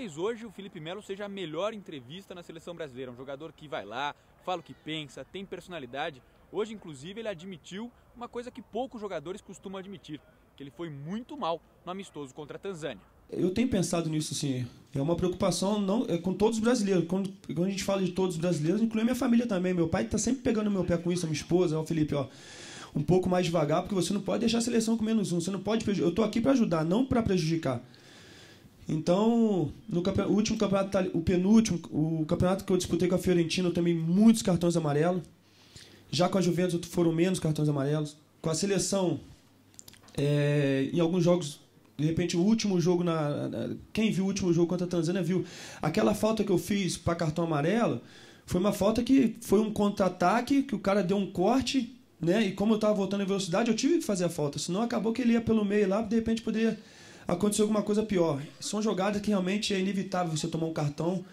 talvez hoje o Felipe Melo seja a melhor entrevista na seleção brasileira. Um jogador que vai lá, fala o que pensa, tem personalidade. Hoje, inclusive, ele admitiu uma coisa que poucos jogadores costumam admitir: que ele foi muito mal no amistoso contra a Tanzânia. Eu tenho pensado nisso, sim. É uma preocupação não é com todos os brasileiros. Quando, quando a gente fala de todos os brasileiros, inclui minha família também. Meu pai está sempre pegando meu pé com isso, a minha esposa, O Felipe, ó um pouco mais devagar, porque você não pode deixar a seleção com menos um. Você não pode. Eu estou aqui para ajudar, não para prejudicar. Então, no campe... o último campeonato, o penúltimo, o campeonato que eu disputei com a Fiorentina, eu tomei muitos cartões amarelos. Já com a Juventus foram menos cartões amarelos. Com a seleção, é... em alguns jogos, de repente o último jogo na... quem viu o último jogo contra a Tanzânia viu aquela falta que eu fiz para cartão amarelo. Foi uma falta que foi um contra-ataque, que o cara deu um corte, né? E como eu estava voltando em velocidade, eu tive que fazer a falta, senão acabou que ele ia pelo meio lá, de repente poderia aconteceu alguma coisa pior. São jogadas que realmente é inevitável você tomar um cartão,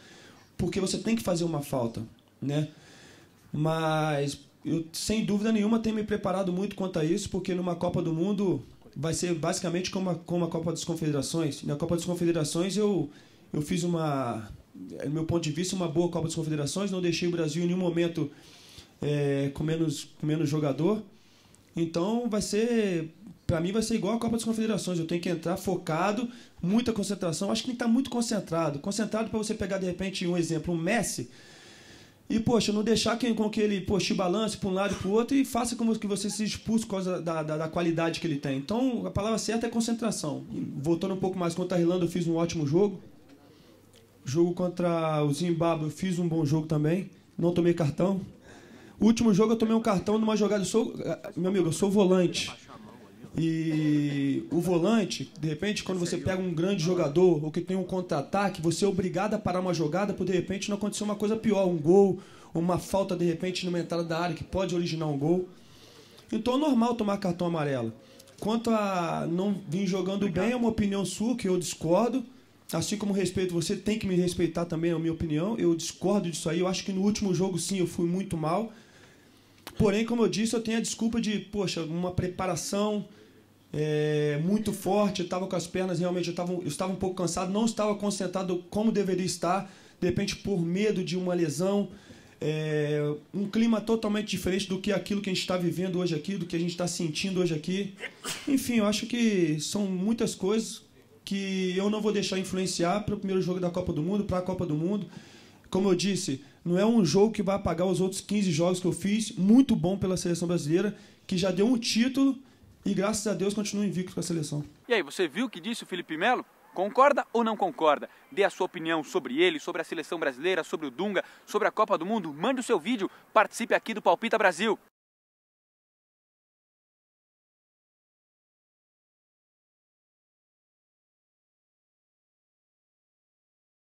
porque você tem que fazer uma falta, né? Mas eu, sem dúvida nenhuma, tenho me preparado muito quanto a isso, porque numa Copa do Mundo vai ser basicamente como a, como a Copa das Confederações. Na Copa das Confederações eu, eu fiz uma, do meu ponto de vista, uma boa Copa das Confederações, não deixei o Brasil em nenhum momento é, com, menos, com menos jogador. Então vai ser para mim vai ser igual a Copa das Confederações. Eu tenho que entrar focado, muita concentração. Acho que tem que estar tá muito concentrado. Concentrado para você pegar, de repente, um exemplo, um Messi. E, poxa, não deixar quem, com que ele poxa, balance para um lado e para o outro e faça como que você se expulse por causa da, da, da, qualidade que ele tem. Então, a palavra certa é concentração. Voltando um pouco mais contra a Irlanda, eu fiz um ótimo jogo. Jogo contra o Zimbábue, eu fiz um bom jogo também. Não tomei cartão. último jogo eu tomei um cartão numa jogada. Eu sou, eh, meu amigo, eu sou volante. E o volante, de repente, quando você pega um grande jogador ou que tem um contra-ataque, você é obrigado a parar uma jogada por de repente não acontecer uma coisa pior, um gol, uma falta de repente numa entrada da área que pode originar um gol. Então é normal tomar cartão amarelo. Quanto a não vir jogando Obrigado. bem, é uma opinião sua que eu discordo. Assim como respeito, você tem que me respeitar também, é a minha opinião. Eu discordo disso aí. Eu acho que no último jogo, sim, eu fui muito mal. Porém, como eu disse, eu tenho a desculpa de, poxa, uma preparação, é, muito forte, eu estava com as pernas realmente, eu, tava, eu estava um pouco cansado, não estava concentrado como deveria estar, de repente por medo de uma lesão. É, um clima totalmente diferente do que aquilo que a gente está vivendo hoje aqui, do que a gente está sentindo hoje aqui. Enfim, eu acho que são muitas coisas que eu não vou deixar influenciar para o primeiro jogo da Copa do Mundo, para a Copa do Mundo. Como eu disse, não é um jogo que vai apagar os outros 15 jogos que eu fiz, muito bom pela seleção brasileira, que já deu um título e graças a Deus continua invicto com a seleção. E aí, você viu o que disse o Felipe Melo? Concorda ou não concorda? Dê a sua opinião sobre ele, sobre a seleção brasileira, sobre o Dunga, sobre a Copa do Mundo. Mande o seu vídeo, participe aqui do Palpita Brasil.